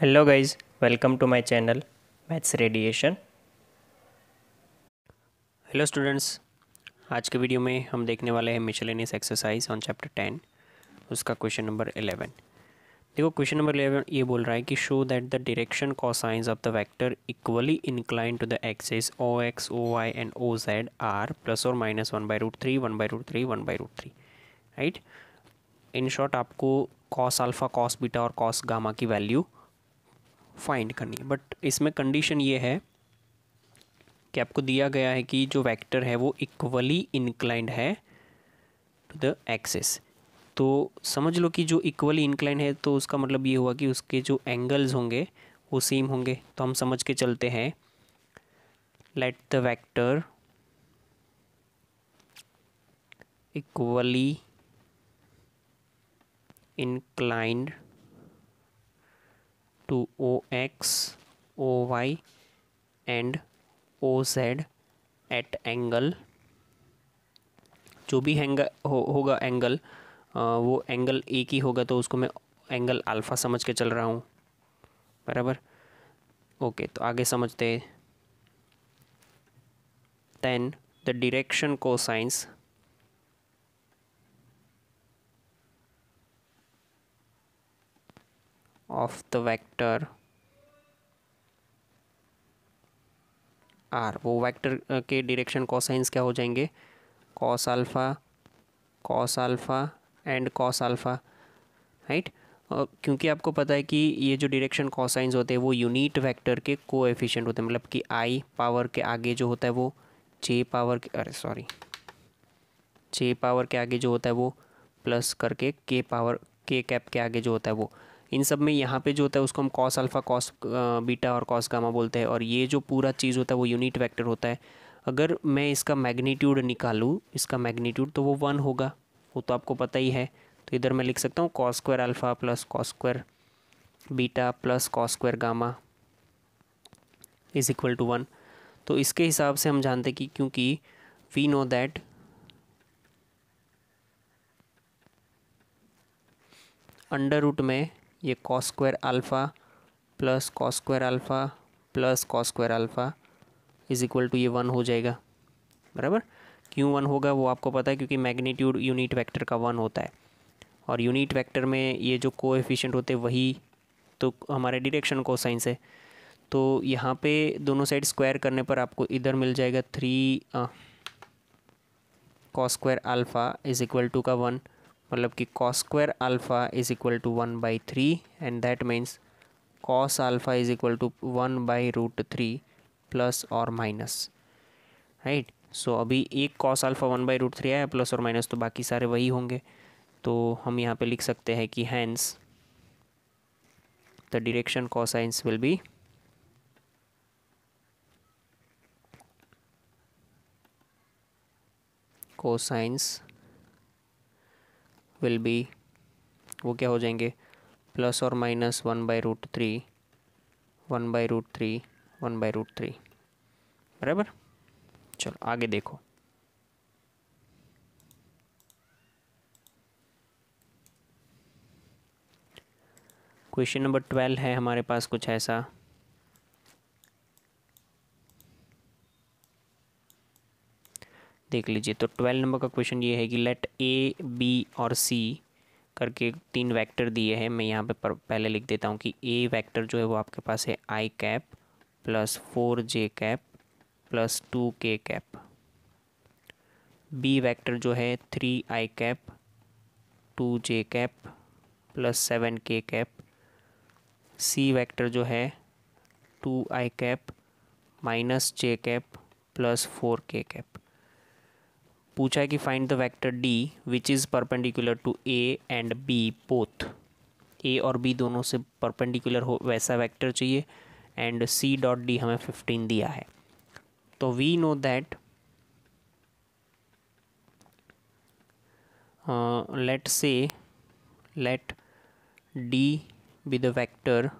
hello guys welcome to my channel maths radiation hello students आज के video में हम देखने वाले हैं miscellaneous exercise on chapter ten उसका क्वेश्चन नंबर एलेवन देखो क्वेश्चन नंबर एलेवन ये बोल रहा है कि show that the direction cosines of the vector equally incline to the axes O X O Y and O Z are plus और minus one by root three one by root three one by root three right in short आपको cos alpha cos beta और cos gamma की value find करनी है but इसमें condition ये है कि आपको दिया गया है कि जो वेक्टर है वो इक्वली इंक्लाइंड है टू द एक्सेस तो समझ लो कि जो इक्वली इंक्लाइंड है तो उसका मतलब ये हुआ कि उसके जो एंगल्स होंगे वो सेम होंगे तो हम समझ के चलते हैं let the vector equally inclined to OX, OY and OZ at angle जो भी हैंगल हो, होगा एंगल वो एंगल ए की होगा तो उसको मैं एंगल अल्फ़ा समझ के चल रहा हूँ बराबर ओके तो आगे समझते then the direction cosines of the vector r वो वैक्टर के डिरेक्शन कॉसाइंस क्या हो जाएंगे cos alpha cos alpha and cos alpha right और क्योंकि आपको पता है कि ये जो डायरेक्शन कॉसाइंस होते हैं वो यूनिट वेक्टर के कोएफिशिएंट होते हैं मतलब कि आई पावर के आगे जो होता है वो जे पावर के अरे सॉरी जे पावर के आगे जो होता है वो प्लस करके के पावर के कैप के आगे जो होता है वो इन सब में यहाँ पे जो होता है उसको हम कॉस अल्फ़ा कॉस बीटा और कॉस गामा बोलते हैं और ये जो पूरा चीज़ होता है वो यूनिट वेक्टर होता है अगर मैं इसका मैग्नीट्यूड निकालूँ इसका मैग्नीट्यूड तो वो वन होगा वो तो आपको पता ही है तो इधर मैं लिख सकता हूँ cos square alpha plus cos square beta plus cos square gamma is equal to one तो इसके हिसाब से हम जानते हैं कि क्योंकि we know that under root में ये cos square alpha plus cos square alpha plus cos square alpha is equal to ये वन हो जाएगा बराबर क्यों वन होगा वो आपको पता है क्योंकि मैग्नीट्यूड यूनिट वेक्टर का वन होता है और यूनिट वेक्टर में ये जो कोएफिशिएंट होते वही तो हमारे डिरेक्शन को है तो यहाँ पे दोनों साइड स्क्वायर करने पर आपको इधर मिल जाएगा three cos square alpha is equal to का वन मतलब कि cos square alpha is equal to one by three and that means cos alpha is equal to one by root three plus और माइनस राइट सो अभी एक cos alpha one by root three आया plus और minus तो बाकी सारे वही होंगे तो हम यहाँ पे लिख सकते हैं कि hence the direction cos cosines will be cosines will be वो क्या हो जाएंगे प्लस और minus one by root three one by root three one by root three बराबर चलो आगे देखो क्वेश्चन नंबर ट्वेल्व है हमारे पास कुछ ऐसा देख लीजिए तो ट्वेल्व नंबर का क्वेश्चन ये है कि लेट ए बी और सी करके तीन वेक्टर दिए हैं मैं यहाँ पर पहले लिख देता हूँ कि ए वेक्टर जो है वो आपके पास है आई cap plus four j cap plus two के कैप बी वेक्टर जो है थ्री आई कैप टू जे cap plus seven k cap c vector जो है two i cap minus j cap plus four k cap पूछा है कि find the vector d which is perpendicular to a and b both a और B दोनों से perpendicular हो वैसा वेक्टर चाहिए एंड सी डॉट डी हमें फिफ्टीन दिया है तो we know that let say let d be the vector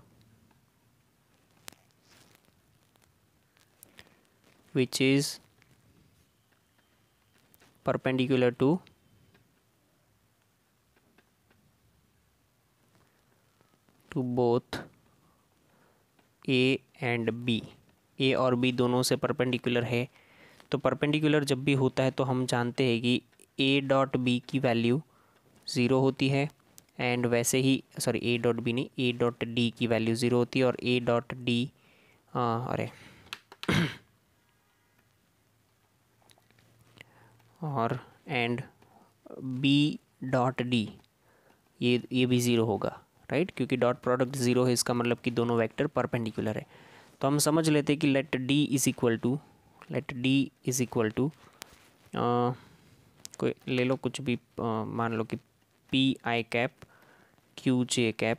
which is perpendicular to to both A and B A और B दोनों से परपेंडिकुलर है तो परपेंडिकुलर जब भी होता है तो हम जानते हैं कि ए डॉट बी की वैल्यू ज़ीरो होती है एंड वैसे ही सॉरी ए डॉट बी नहीं ए डॉट डी की वैल्यू ज़ीरो होती है और ए डॉट डी अरे और एंड बी डॉट डी ये ये भी ज़ीरो होगा राइट क्योंकि डॉट प्रोडक्ट ज़ीरो है इसका मतलब कि दोनों वेक्टर परपेंडिकुलर है तो हम समझ लेते हैं कि let d is equal to let d is equal to कोई ले लो कुछ भी आ, मान लो कि p I cap Q J cap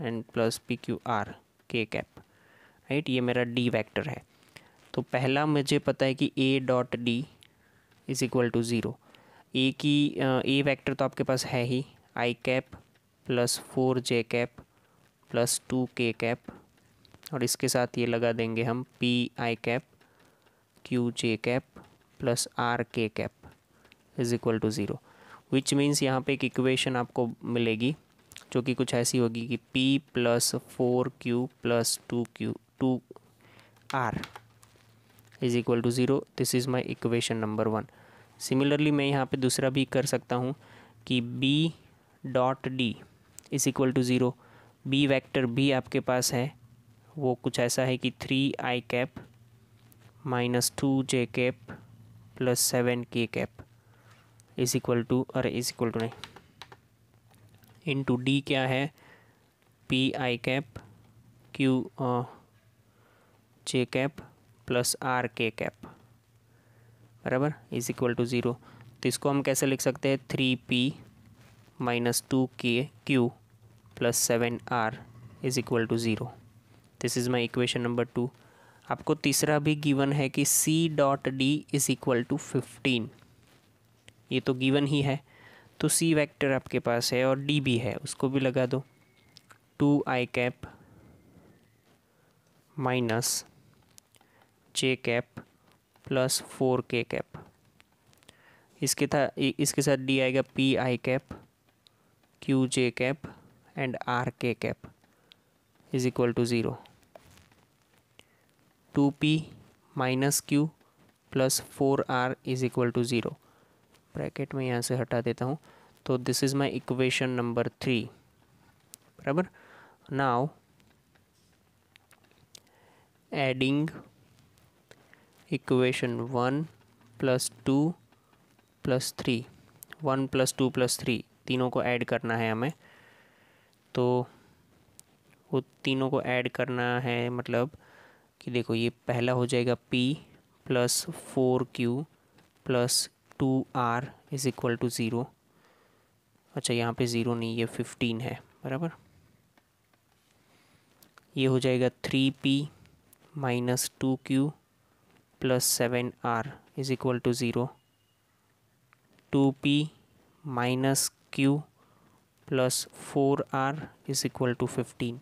and plus p Q r के कैप राइट ये मेरा डी वेक्टर है तो पहला मुझे पता है कि ए dot d is equal to zero a की ए uh, वेक्टर तो आपके पास है ही i cap plus four j cap plus two के कैप और इसके साथ ये लगा देंगे हम p I cap Q J cap plus are के cap is equal to zero which means यहाँ पे एक इक्वेशन आपको मिलेगी जो कि कुछ ऐसी होगी कि p plus four q plus two q two r is equal to zero this is my equation number one similarly मैं यहाँ पे दूसरा भी कर सकता हूँ कि b dot d is equal to zero b vector भी आपके पास है वो कुछ ऐसा है कि three I cap minus two J cap plus seven k cap is equal to अरे इज़ इक्वल टू नहीं इन टू डी क्या है p I cap Q J cap plus are के कैप बराबर इज़ इक्वल टू ज़ीरो तो इसको हम कैसे लिख सकते हैं three p minus two k q plus seven r is equal to zero this is my equation number two आपको तीसरा भी गिवन है कि c dot d is equal to fifteen ये तो गिवन ही है तो सी वेक्टर आपके पास है और डी भी है उसको भी लगा दो two i cap minus j cap plus four k cap इसके था इसके साथ डी आएगा p I cap Q J cap and r के cap is equal to zero two p minus q plus four r is equal to zero bracket में यहाँ से हटा देता हूँ तो this is my equation number three बराबर now adding equation one plus two plus three one plus two plus three तीनों को ऐड करना है हमें तो वो तीनों को ऐड करना है मतलब कि देखो ये पहला हो जाएगा p plus four q plus two r is equal to zero अच्छा यहाँ पे ज़ीरो नहीं ये फिफ्टीन है बराबर ये हो जाएगा three p minus two q plus seven r is equal to zero two p minus q plus four r is equal to fifteen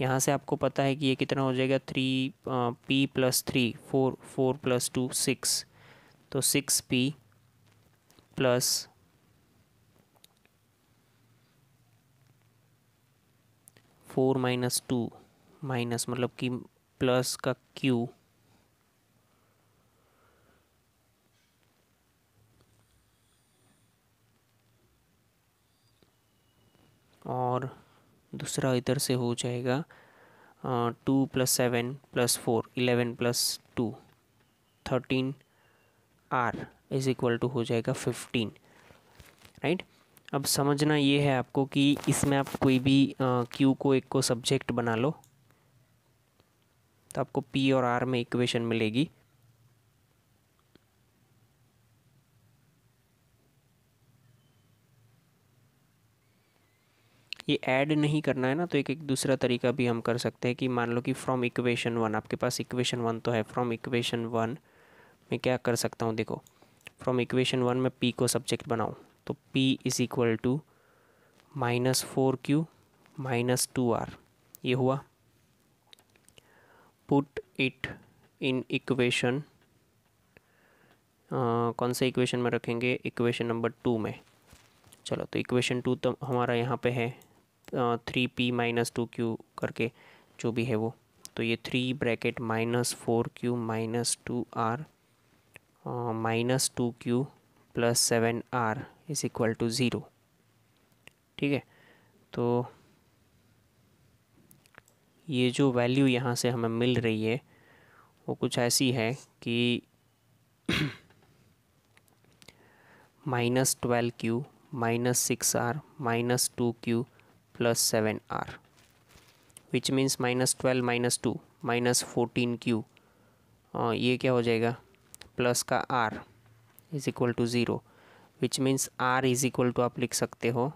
यहाँ से आपको पता है कि ये कितना हो जाएगा three p plus three four four plus two six तो six p plus four minus two minus मतलब कि प्लस का क्यू और दूसरा इधर से हो जाएगा two plus seven plus four eleven plus two thirteen r is equal to हो जाएगा फिफ्टीन राइट अब समझना ये है आपको कि इसमें आप कोई भी क्यू को एक को सब्जेक्ट बना लो तो आपको पी और आर में इक्वेशन मिलेगी ये ऐड नहीं करना है ना तो एक एक दूसरा तरीका भी हम कर सकते हैं कि मान लो कि फ्रॉम इक्वेशन वन आपके पास इक्वेशन वन तो है फ्रॉम इक्वेशन वन मैं क्या कर सकता हूँ देखो फ्रॉम इक्वेशन वन में पी को सब्जेक्ट बनाऊँ तो p is equal to minus four q minus two r ये हुआ पुट इट इन इक्वेशन कौन से इक्वेशन में रखेंगे इक्वेशन नंबर टू में चलो तो इक्वेशन टू तो हमारा यहाँ पे है three p minus two q करके जो भी है वो तो ये three bracket minus four q minus two r minus two q plus seven r is equal to zero ठीक है तो ये जो वैल्यू यहाँ से हमें मिल रही है वो कुछ ऐसी है कि minus twelve q minus six r minus two q plus 7r which means minus 12 minus 2 minus 14q uh, ये क्या हो जाएगा प्लस का r is equal to zero which means r is equal to आप लिख सकते हो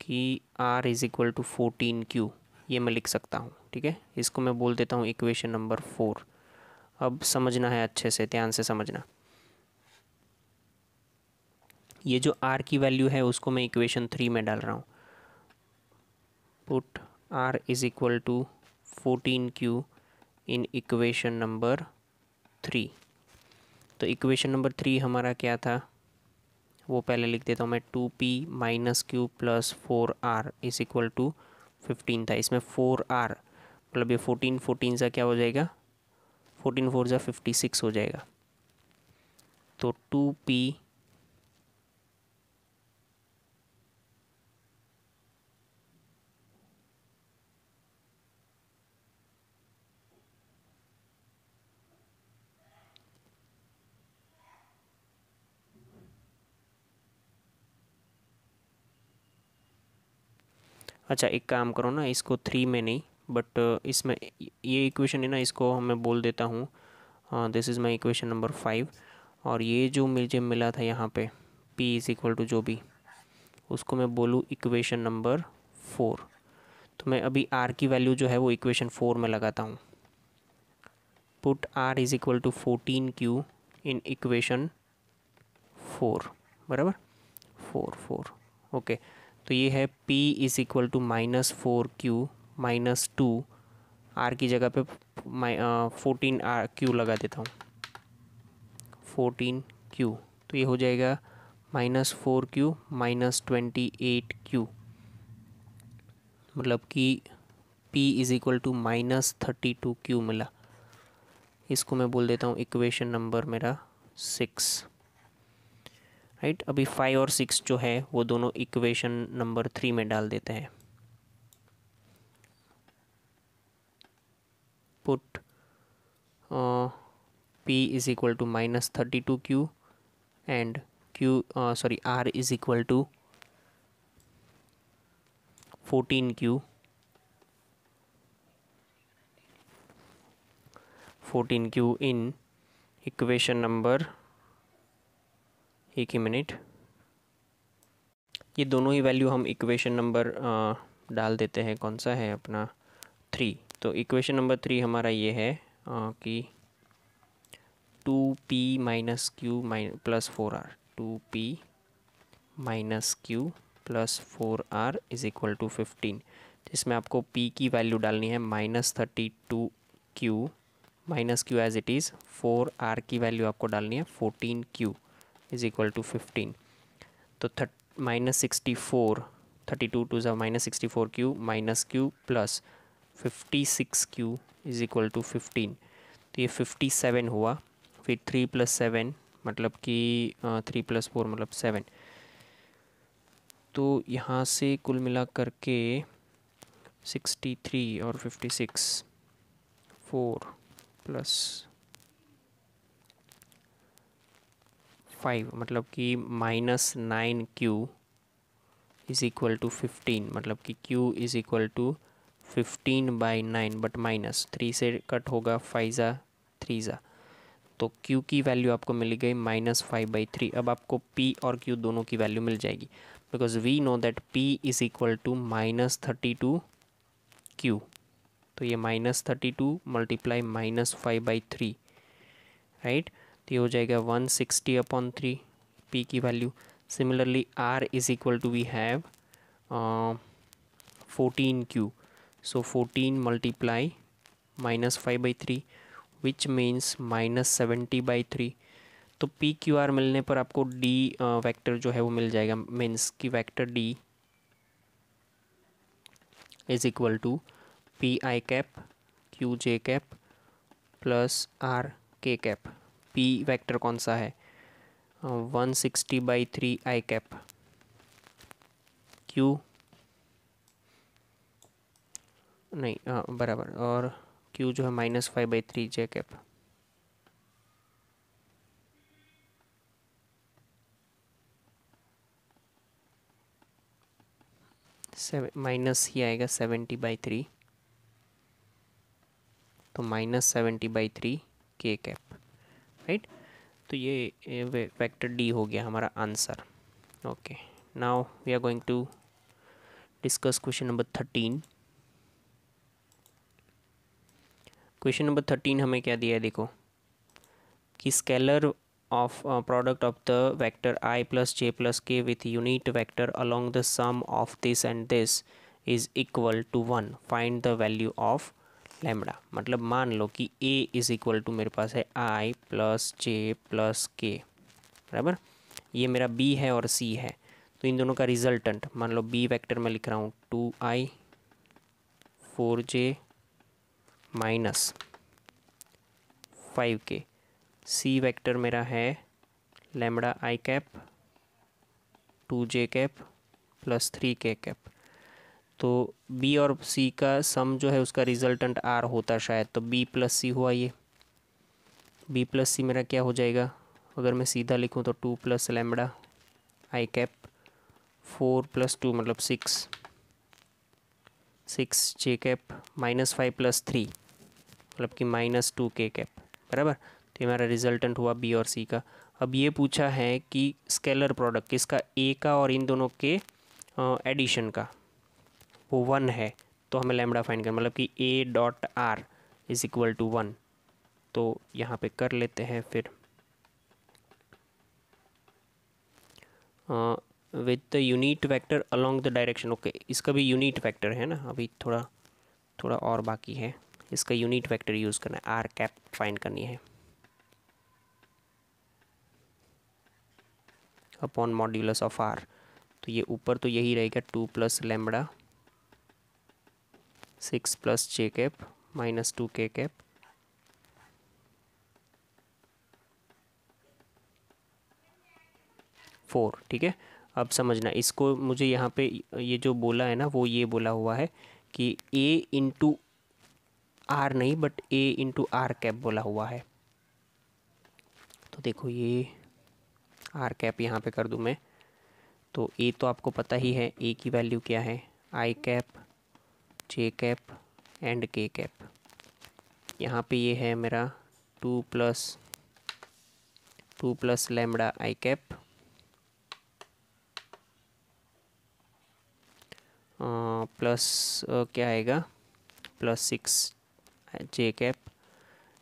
कि r is equal to fourteen q ये मैं लिख सकता हूँ ठीक है इसको मैं बोल देता हूँ इक्वेशन नंबर फोर अब समझना है अच्छे से ध्यान से समझना ये जो आर की वैल्यू है उसको मैं इक्वेशन थ्री में डाल रहा हूँ put r is equal to fourteen q in equation number three तो इक्वेशन नंबर थ्री हमारा क्या था वो पहले लिख देता हूँ मैं two p minus q plus four r is equal to fifteen था इसमें फोर आर मतलब ये फोर्टीन फोर्टीन सा क्या हो जाएगा फोर्टीन फोर ज़ा फिफ्टी सिक्स हो जाएगा तो टू पी अच्छा एक काम करो ना इसको थ्री में नहीं बट इसमें ये इक्वेशन है ना इसको मैं बोल देता हूँ this is my equation number five और ये जो मुझे मिला था यहाँ पे पी इज़ इक्वल टू जो भी उसको मैं बोलूँ इक्वेशन नंबर फोर तो मैं अभी आर की वैल्यू जो है वो इक्वेशन फोर में लगाता हूँ put r is equal to fourteen q in equation four बराबर फोर फोर ओके तो ये है P is equal to minus four q minus two r की जगह पे फोर्टीन आर क्यू लगा देता हूँ फोर्टीन क्यू तो ये हो जाएगा minus four q minus twenty eight q मतलब कि P is equal to minus thirty two q मिला इसको मैं बोल देता हूँ इक्वेशन नंबर मेरा सिक्स राइट अभी फाइव और सिक्स जो है वो दोनों इक्वेशन नंबर थ्री में डाल देते हैं put p is equal to minus thirty two q and q sorry r is equal to fourteen q fourteen q in equation number एक ही मिनट ये दोनों ही वैल्यू हम इक्वेशन नंबर डाल देते हैं कौन सा है अपना थ्री तो इक्वेशन नंबर थ्री हमारा ये है आ, कि two p minus q minus plus four r two p minus q plus four r is equal to fifteen जिसमें आपको p की वैल्यू डालनी है minus thirty two q minus q as it is four r की value आपको डालनी है fourteen q is equal to fifteen तो thirty minus sixty four thirty two two ज minus sixty four q minus q plus fifty six Q is equal to fifteen तो ये fifty seven हुआ फिर थ्री प्लस सेवन मतलब कि three plus four मतलब seven तो यहाँ से कुल मिला करके सिक्सटी थ्री और fifty six four plus five मतलब कि minus nine q is equal to fifteen मतलब कि q is equal to fifteen by nine but minus three से कट होगा फाइव ज़ा थ्री ज़ा तो Q की वैल्यू आपको मिल गई माइनस फाइव बाई थ्री अब आपको P और Q दोनों की वैल्यू मिल जाएगी because we know that P is equal to minus thirty two Q तो ये minus thirty two multiply minus five by three right तो ये हो जाएगा one sixty upon three P की value similarly R is equal to we have fourteen Q so fourteen multiply minus five by three which means minus seventy by three तो P Q R मिलने पर आपको D vector जो है वो मिल जाएगा means कि vector D is equal to P I cap Q J cap plus are के कैप पी वेक्टर कौन सा है one sixty by three I cap Q नहीं uh, बराबर और क्यू जो है minus five by three J cap minus ही आएगा सेवेंटी बाई थ्री तो minus seventy by three K cap right तो ये वेक्टर डी हो गया हमारा answer okay now we are going to discuss question number thirteen question number thirteen हमें क्या दिया है देखो कि scalar of product of the vector I plus J plus K with unit vector along the sum of this and this is equal to one find the value of lambda मतलब मान लो कि ए इज़ इक्वल टू मेरे पास है आई plus J plus के बराबर ये मेरा बी है और सी है तो इन दोनों का रिजल्टेंट मान लो बी वेक्टर में लिख रहा हूँ two I four J minus five K C vector मेरा है lambda I cap two J cap plus three K cap तो बी और सी का सम जो है उसका रिजल्टेंट आर होता शायद तो बी प्लस सी हुआ ये बी प्लस सी मेरा क्या हो जाएगा अगर मैं सीधा लिखूँ तो two plus lambda I cap four plus two मतलब six six J cap minus five plus three मतलब कि माइनस टू के कैप बराबर तो ये मेरा रिजल्टेंट हुआ बी और सी का अब ये पूछा है कि स्केलर प्रोडक्ट किसका ए का और इन दोनों के एडिशन का वन है तो हमें लैमडा फाइन करना मतलब कि ए dot R is equal to one तो यहाँ पे कर लेते हैं फिर with the unit vector along the direction okay इसका भी यूनिट वेक्टर है ना अभी थोड़ा थोड़ा और बाकी है इसका यूनिट वेक्टर यूज़ करना है आर कैप फाइंड करनी है अपॉन मॉड्यूलस ऑफ आर तो ये ऊपर तो यही रहेगा two plus lambda six plus J cap minus two के कैप फोर ठीक है अब समझना इसको मुझे यहाँ पे ये जो बोला है ना वो ये बोला हुआ है कि ए इंटू आर नहीं but A into R cap बोला हुआ है तो देखो ये आर कैप यहाँ पे कर दूँ मैं तो ए तो आपको पता ही है ए की वैल्यू क्या है आई cap J cap and K cap यहाँ पे ये है मेरा two plus two plus lambda I cap plus क्या आएगा plus six J cap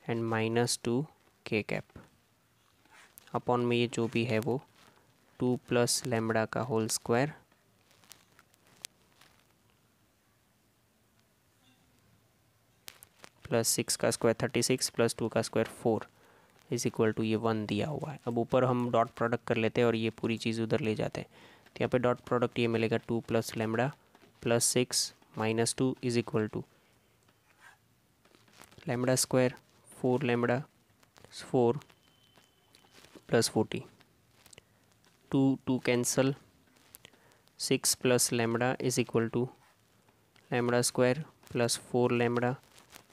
and minus two के कैप अपॉन में ये जो भी है वो टू प्लस लेमडा का होल स्क्वायर प्लस सिक्स का square thirty six plus two का square four is equal to ये वन दिया हुआ है अब ऊपर हम डॉट प्रोडक्ट कर लेते हैं और ये पूरी चीज़ उधर ले जाते हैं तो यहाँ पे डॉट प्रोडक्ट ये मिलेगा two plus lambda plus six minus two is equal to lambda square four lambda four plus forty two two cancel six plus lambda is equal to lambda square plus four lambda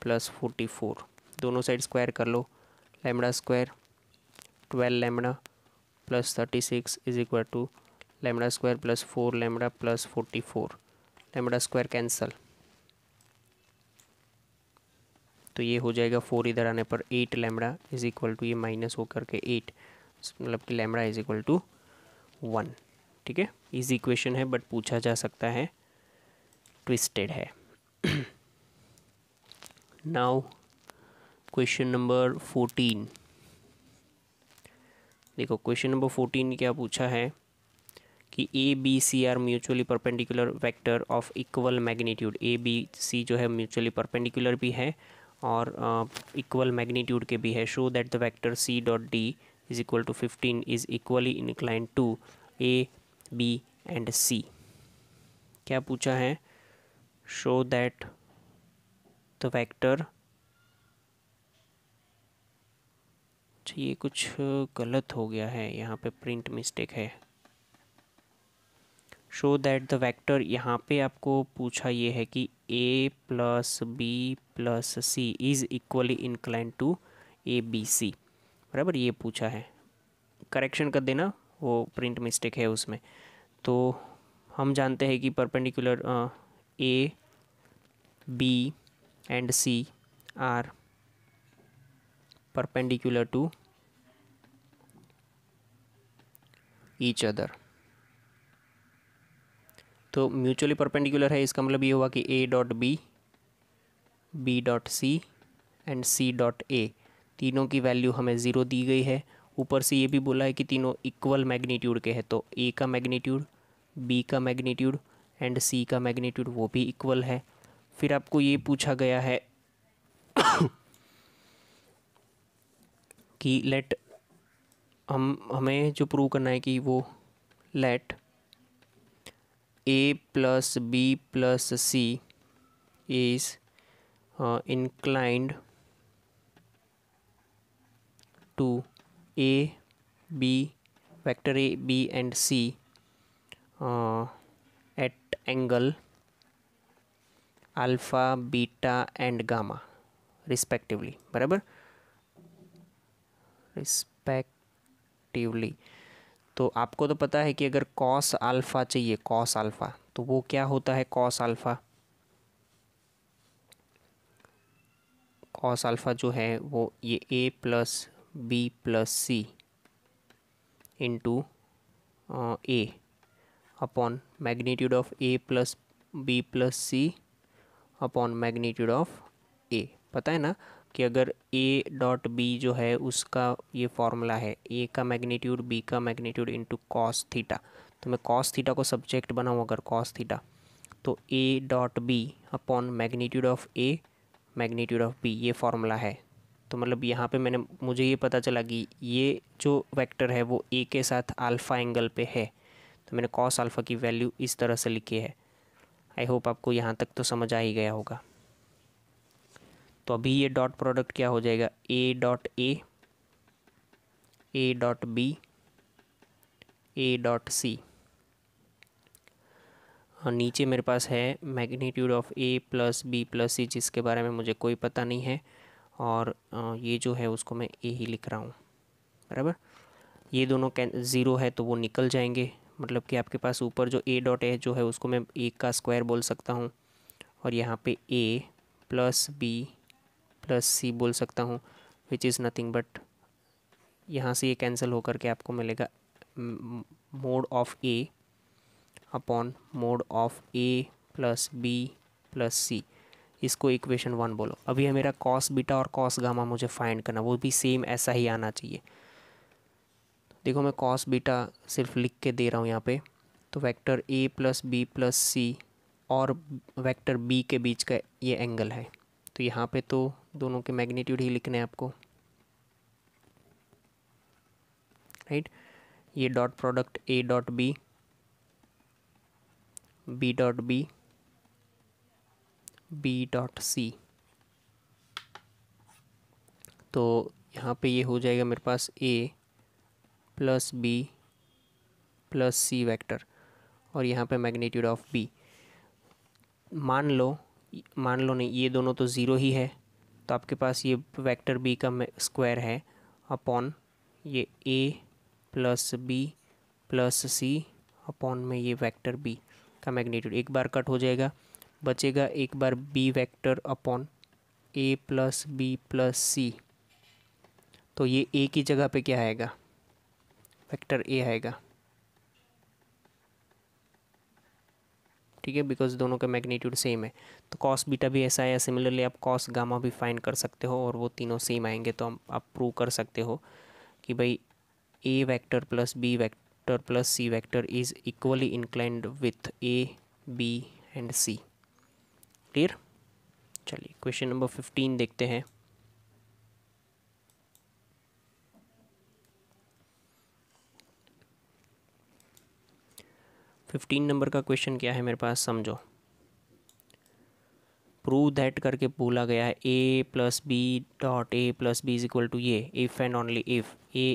plus forty four दोनों side square कर लो lambda square twelve lambda plus thirty six is equal to lambda square plus four lambda plus forty four lambda square cancel तो ये हो जाएगा four इधर आने पर eight lambda is equal to ये माइनस होकर के एट मतलब कि lambda is equal to one ठीक है इजी इक्वेशन है बट पूछा जा सकता है ट्विस्टेड है नाउ क्वेश्चन नंबर फोर्टीन देखो क्वेश्चन नंबर फोर्टीन क्या पूछा है कि A B C are mutually perpendicular vector of equal magnitude A B C जो है म्यूचुअली परपेंडिकुलर भी है और इक्वल uh, मैग्नीट्यूड के भी है show that the vector C dot D is equal to fifteen is equally incline to A B and C क्या पूछा है शो दैट the vector अच्छा ये कुछ गलत हो गया है यहाँ पे प्रिंट मिस्टेक है शो दैट द वेक्टर यहाँ पे आपको पूछा ये है कि A plus B plus C is equally incline to A B C बराबर ये पूछा है करेक्शन कर देना वो प्रिंट मिस्टेक है उसमें तो हम जानते हैं कि perpendicular A B and C are perpendicular to each other तो म्यूचुअली परपेंडिकुलर है इसका मतलब ये हुआ कि ए dot B B dot C and C dot A तीनों की वैल्यू हमें ज़ीरो दी गई है ऊपर से ये भी बोला है कि तीनों इक्वल मैग्नीट्यूड के हैं तो ए का मैग्नीट्यूड बी का मैग्नीट्यूड एंड सी का मैग्नीट्यूड वो भी इक्वल है फिर आपको ये पूछा गया है कि लेट हम हमें जो प्रूव करना है कि वो let A plus B plus C is inclined to A B vector A B and C at angle alpha beta and gamma respectively बराबर रिस्पेक्टिवली तो आपको तो पता है कि अगर कॉस अल्फ़ा चाहिए कॉस अल्फ़ा तो वो क्या होता है कॉस अल्फ़ा कॉस अल्फ़ा जो है वो ये A plus B plus C into A upon magnitude of A plus B plus C upon magnitude of A पता है ना कि अगर ए डॉट बी जो है उसका ये फॉर्मूला है ए का मैग्नीट्यूड बी का मैग्नीट्यूड इंटू कॉस थीटा तो मैं कॉस थीटा को सब्जेक्ट बनाऊँ अगर कॉस थीटा तो A dot B upon magnitude of A magnitude of B ये फार्मूला है तो मतलब यहाँ पे मैंने मुझे ये पता चला कि ये जो वेक्टर है वो ए के साथ अल्फ़ा एंगल पे है तो मैंने कॉस अल्फ़ा की वैल्यू इस तरह से लिखी है आई होप आपको यहाँ तक तो समझ आ ही गया होगा तो अभी ये डॉट प्रोडक्ट क्या हो जाएगा A dot A A dot B A dot C और नीचे मेरे पास है magnitude of A plus B plus C जिसके बारे में मुझे कोई पता नहीं है और ये जो है उसको मैं ए ही लिख रहा हूँ बराबर ये दोनों कैन ज़ीरो है तो वो निकल जाएंगे मतलब कि आपके पास ऊपर जो ए डॉट ए जो है उसको मैं ए का स्क्वायर बोल सकता हूँ और यहाँ पे A plus B plus C बोल सकता हूँ विच इज़ नथिंग बट यहाँ से ये कैंसिल होकर के आपको मिलेगा mod of A upon mod of A plus B plus C इसको इक्वेशन वन बोलो अभी है मेरा कॉस बीटा और कॉस गामा मुझे फाइंड करना वो भी सेम ऐसा ही आना चाहिए देखो मैं कॉस बीटा सिर्फ लिख के दे रहा हूँ यहाँ पे तो vector A plus B plus C और वेक्टर बी के बीच का ये एंगल है तो यहाँ पे तो दोनों के मैग्नीट्यूड ही लिखने हैं आपको राइट ये dot product A dot B B dot B B dot C तो यहाँ पे ये हो जाएगा मेरे पास A plus B plus C vector और यहाँ पे मैग्नीट्यूड ऑफ बी मान लो मान लो नहीं ये दोनों तो ज़ीरो ही है तो आपके पास ये वेक्टर बी का स्क्वायर है अपॉन ये A plus B plus C upon में ये वेक्टर बी का मैग्नीट्यूड एक बार कट हो जाएगा बचेगा एक बार B vector upon A plus B plus C तो ये ए की जगह पे क्या आएगा फैक्टर ए आएगा ठीक है बिकॉज दोनों का मैग्नीट्यूड सेम है तो कॉस बीटा भी ऐसा है सिमिलरली आप कॉस गामा भी फाइंड कर सकते हो और वो तीनों सेम आएंगे तो हम आप प्रूव कर सकते हो कि भाई A vector plus B vector plus C vector is equally inclined with A B and C clear चलिए क्वेश्चन नंबर फिफ्टीन देखते हैं फिफ्टीन नंबर का क्वेश्चन क्या है मेरे पास समझो प्रूव दैट करके बोला गया है A plus B dot A plus B is equal to ये if and only if A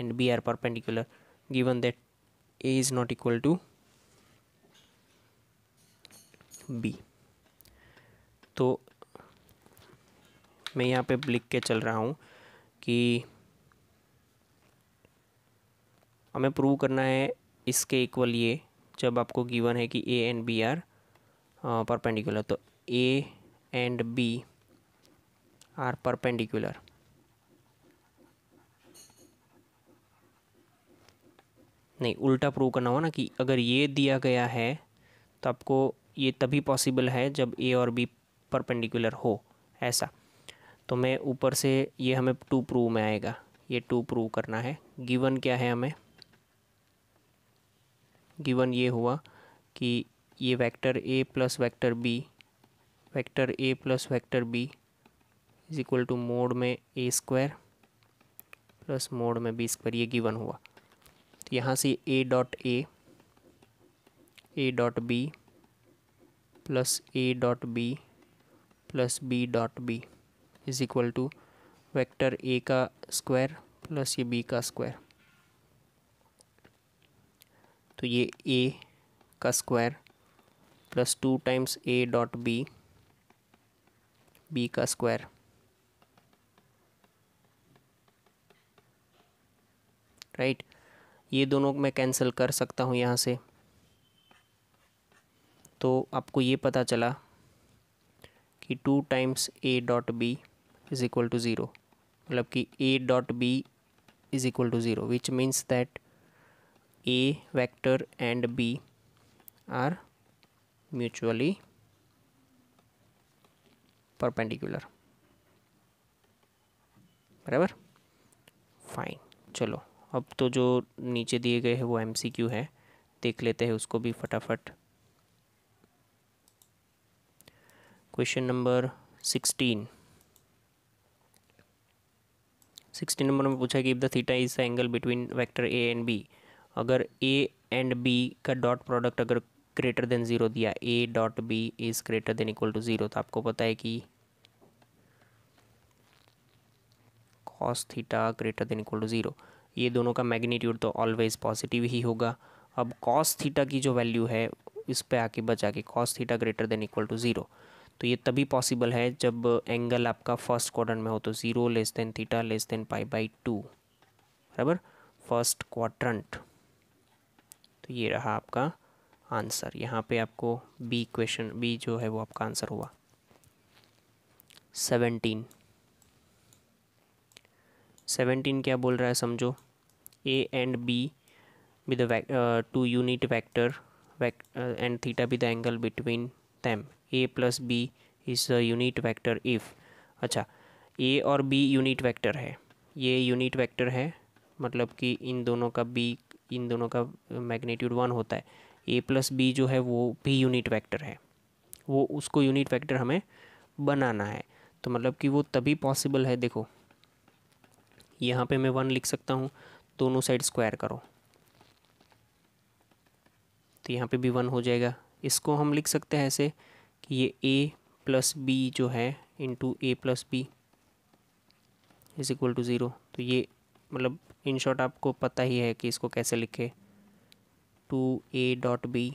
and B are perpendicular given that A is not equal to B तो मैं यहाँ पे लिख के चल रहा हूँ कि हमें प्रूव करना है इसके इक्वल ये जब आपको गिवन है कि A and B are perpendicular तो A and B are perpendicular नहीं उल्टा प्रूव करना हो ना कि अगर ये दिया गया है तो आपको ये तभी पॉसिबल है जब ए और बी परपेंडिकुलर हो ऐसा तो मैं ऊपर से ये हमें टू प्रूव में आएगा ये टू प्रूव करना है गिवन क्या है हमें गिवन ये हुआ कि ये vector A plus vector B vector A plus vector B is equal to mod में ए स्क्वायर प्लस मोड में बी स्क्वायर ये गिवन हुआ तो यहाँ से A dot A A dot B plus A dot B plus B dot B is equal to vector A का square plus ये B का स्क्वायर तो ये ए का square plus two times A dot B B का square right ये दोनों मैं कैंसिल कर सकता हूँ यहाँ से तो आपको ये पता चला कि two times A dot B is equal to zero मतलब कि ए dot B is equal to zero which means that a vector and b are mutually perpendicular बराबर फाइन चलो अब तो जो नीचे दिए गए हैं वो एम सी क्यू है देख लेते हैं उसको भी फटाफट question number sixteen sixteen number में पूछा कि if the theta is the angle between vector A and B अगर ए एंड बी का डॉट प्रोडक्ट अगर ग्रेटर देन ज़ीरो दिया A dot B is greater than equal to zero तो आपको पता है कि cos theta greater than equal to zero ये दोनों का मैग्नीट्यूड तो ऑलवेज़ पॉजिटिव ही होगा अब कॉस थीटा की जो वैल्यू है इस पे आके बचा के cos theta greater than equal to zero तो ये तभी पॉसिबल है जब एंगल आपका फर्स्ट क्वार्टर में हो तो zero less than theta less than pi by two बराबर फर्स्ट क्वाड्रेंट तो ये रहा आपका आंसर यहाँ पे आपको बी क्वेश्चन बी जो है वो आपका आंसर हुआ सेवेंटीन सेवनटीन क्या बोल रहा है समझो A and B with the two unit vector and theta be the angle between them A plus B is the unit vector if अच्छा ए और बी यूनिट वेक्टर है ये यूनिट वेक्टर है मतलब कि इन दोनों का बी इन दोनों का मैग्नीट्यूड वन होता है ए प्लस बी जो है वो भी यूनिट वेक्टर है वो उसको यूनिट वेक्टर हमें बनाना है तो मतलब कि वो तभी पॉसिबल है देखो यहाँ पे मैं वन लिख सकता हूँ दोनों साइड स्क्वायर करो तो यहाँ पे भी वन हो जाएगा इसको हम लिख सकते हैं ऐसे कि ये ए प्लस बी जो है into A plus B is equal to zero तो ये मतलब इन शॉर्ट आपको पता ही है कि इसको कैसे लिखे टू ए डॉट बी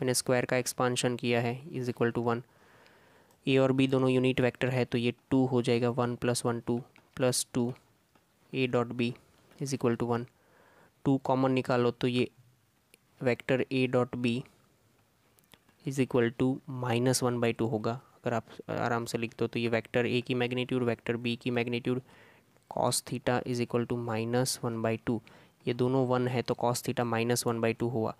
मैंने स्क्वायर का एक्सपांशन किया है is equal to one A और बी दोनों यूनिट वेक्टर है तो ये टू हो जाएगा one plus one two plus two A dot B is equal to one two common निकालो तो ये vector A dot B is equal to minus one by two होगा अगर आप आराम से लिख दो तो ये वेक्टर ए की मैग्नीट्यूड वेक्टर बी की magnitude cos theta is equal to minus one by two ये दोनों वन है तो cos theta minus one by two हुआ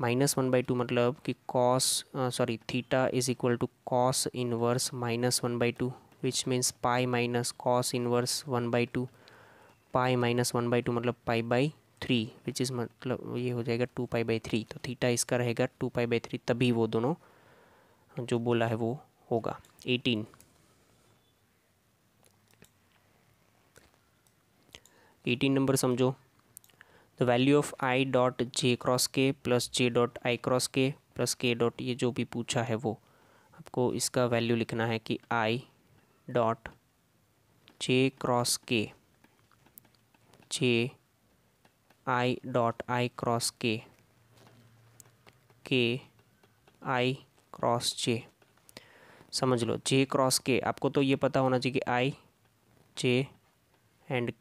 माइनस वन बाई टू मतलब कि cos sorry theta is equal to cos inverse minus one by two which means pi minus cos inverse one by two pi minus one by two मतलब pi by three which is मतलब ये हो जाएगा two pi by three तो theta इसका रहेगा to pi by three तभी वो दोनों जो बोला है वो होगा एटीन एटीन नंबर समझो the value of I dot J cross K plus J dot I cross K plus K dot ये जो भी पूछा है वो आपको इसका वैल्यू लिखना है कि आई डॉट जे क्रॉस के जे आई डॉट आई क्रॉस के के आई क्रॉस जे समझ लो जे क्रॉस के आपको तो ये पता होना चाहिए कि आई जे एंड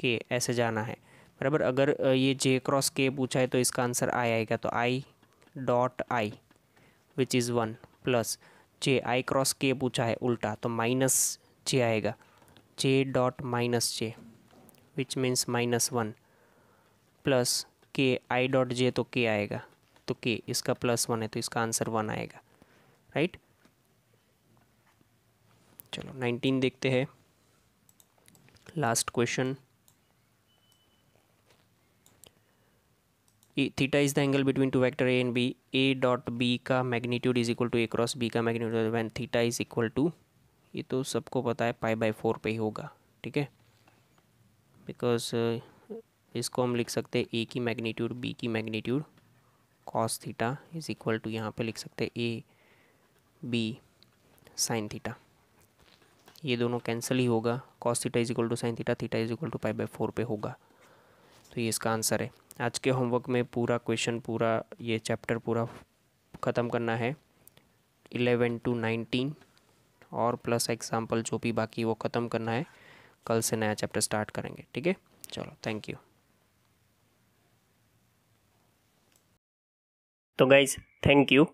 के ऐसे जाना है बराबर अगर ये जे क्रॉस के पूछा है तो इसका आंसर आई आएगा तो I dot I which is one plus J I cross K पूछा है उल्टा तो माइनस जे आएगा J dot minus J which means minus one plus K I dot जे तो के आएगा तो के इसका प्लस वन है तो इसका आंसर वन आएगा राइट चलो नाइनटीन देखते हैं last question theta is the angle between two vector A and B A dot B का magnitude is equal to A cross B का magnitude when theta is equal to ये तो सबको पता है पाई बाई फोर पे ही होगा ठीक है बिकॉज uh, इसको हम लिख सकते हैं ए की मैग्नीट्यूड बी की magnitude cos theta is equal to यहाँ पे लिख सकते हैं ए बी साइन थीटा ये दोनों कैंसिल ही होगा cos theta is equal to sine theta theta is equal to pi by four पे होगा तो ये इसका आंसर है आज के होमवर्क में पूरा क्वेश्चन पूरा ये चैप्टर पूरा ख़त्म करना है इलेवन टू नाइनटीन और प्लस एग्जाम्पल जो भी बाकी वो ख़त्म करना है कल से नया चैप्टर स्टार्ट करेंगे ठीक है चलो थैंक यू तो गाइज थैंक यू